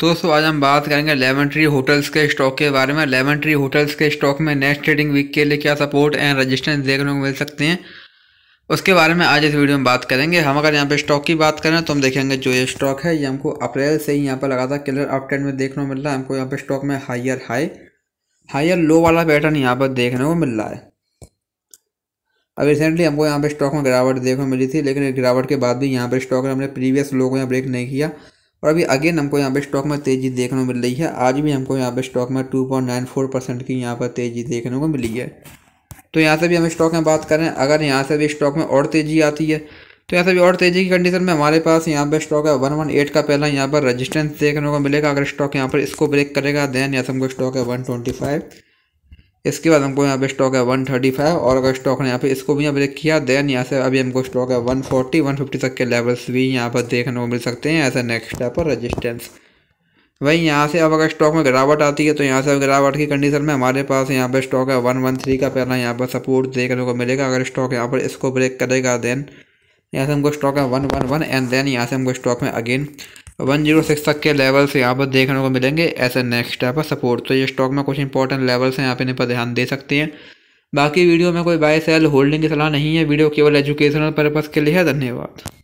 तो दोस्तों आज हम बात करेंगे लेवन ट्री होटल्स के स्टॉक के बारे में लेवन ट्री होटल्स के स्टॉक में नेक्स्ट ट्रेडिंग वीक के लिए क्या सपोर्ट एंड रजिस्टेंस देखने को मिल सकते हैं उसके बारे में आज इस वीडियो में बात करेंगे हम अगर यहाँ पे स्टॉक की बात करें तो हम देखेंगे जो ये स्टॉक है ये हमको अप्रैल से ही यहाँ पर लगातार क्लियर अप में देखने को मिल रहा है हमको यहाँ पे स्टॉक में हाइयर हाई हाइयर लो वाला पैटर्न यहाँ पर देखने को मिल रहा है अब रिसेंटली हमको यहाँ पे स्टॉक में गिरावट देखने को मिली थी लेकिन गिरावट के बाद भी यहाँ पर स्टॉक ने हमने प्रीवियस लो को यहाँ ब्रेक नहीं किया और अभी अगेन हमको यहाँ पे स्टॉक में तेज़ी देखने को मिल रही है आज भी हमको यहाँ पे स्टॉक में two point nine four percent की यहाँ पर तेज़ी देखने को मिली है तो यहाँ से भी हम स्टॉक में बात करें अगर यहाँ से भी स्टॉक में और तेज़ी आती है तो यहाँ से भी और तेज़ी की कंडीशन में हमारे पास यहाँ पर स्टॉक है वन वन एट का पहला यहाँ पर रजिस्टेंस देखने को मिलेगा अगर स्टॉक यहाँ पर इसको ब्रेक करेगा देन यहाँ से हमको स्टॉक है वन ट्वेंटी फाइव इसके बाद हमको यहाँ पे स्टॉक है वन थर्टी फाइव और अगर स्टॉक ने यहाँ पे इसको भी यहाँ ब्रेक किया देन यहाँ से अभी हमको स्टॉक है वन फोर्टी वन फिफ्टी तक के लेवल्स भी यहाँ पर देखने को मिल सकते हैं ऐसा नेक्स्ट स्टेप पर रजिस्टेंस वहीं यहाँ से अब अगर स्टॉक में गिरावट आती है तो यहाँ से गिरावट की कंडीशन में हमारे पास यहाँ पर स्टॉक है वन वन थ्री का पहला यहाँ पर सपोर्ट देखने को मिलेगा अगर स्टॉक यहाँ पर इसको ब्रेक करेगा देन यहाँ से हमको स्टॉक है one one one and then यहाँ से हमको स्टॉक में अगेन वन जीरो सिक्स तक के लेवल से यहाँ पर देखने को मिलेंगे ऐसे नेक्स्ट यहाँ पर सपोर्ट तो ये स्टॉक में कुछ इंपॉर्टेंट लेवल्स हैं आप इन पर ध्यान दे सकते हैं बाकी वीडियो में कोई बाय सेल होल्डिंग की सलाह नहीं है वीडियो केवल एजुकेशनल पर्पज़ के लिए है धन्यवाद